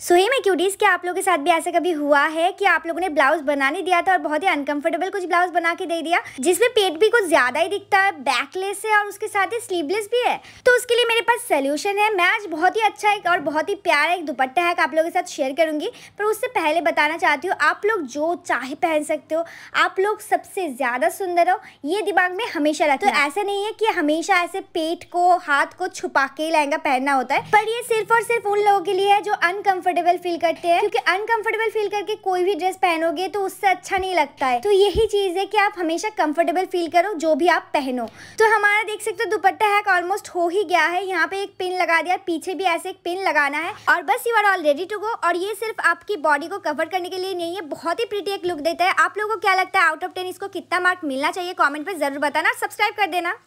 सो ही मैं क्यूटीज़ के आप लोगों के साथ भी ऐसा कभी हुआ है कि आप लोगों ने ब्लाउज बनाने दिया था और बहुत ही अनकंफर्टेबल कुछ ब्लाउज बना के दे दिया जिसमें पेट भी कुछ ज़्यादा ही दिखता है बैकलेस है और उसके साथ ही स्लीवलेस भी है तो उसके लिए मेरे पास सोल्यूशन है मैं आज बहुत ही अच्छा एक और बहुत ही प्यारा एक दुपट्टा है आप लोगों के साथ शेयर करूंगी पर उससे पहले बताना चाहती हूँ आप लोग जो चाहे पहन सकते हो आप लोग सबसे ज़्यादा सुंदर हो ये दिमाग में हमेशा रहता तो ऐसा नहीं है कि हमेशा ऐसे पेट को हाथ को छुपा के लहंगा पहनना होता है पर ये सिर्फ और सिर्फ उन लोगों के लिए है जो अनकम्फर्ट अनकंफर्टेबल फील करते हैं क्योंकि अनकंफर्टेबल फील करके कोई भी ड्रेस पहनोगे तो उससे अच्छा नहीं लगता है तो यही चीज़ है कि आप हमेशा कंफर्टेबल फील करो जो भी आप पहनो तो हमारा देख सकते हो दुपट्टा हैक ऑलमोस्ट हो ही गया है यहाँ पे एक पिन लगा दिया पीछे भी ऐसे एक पिन लगाना है और बस you are all ready to go और ये सिर्फ आपकी बॉडी को कवर करने के लिए नहीं है बहुत ही प्रिटी एक लुक देता है आप लोगों को क्या लगता है आउट ऑफ टेन इसको कितना मार्क मिलना चाहिए कॉमेंट पर जरूर बताना सब्सक्राइब कर देना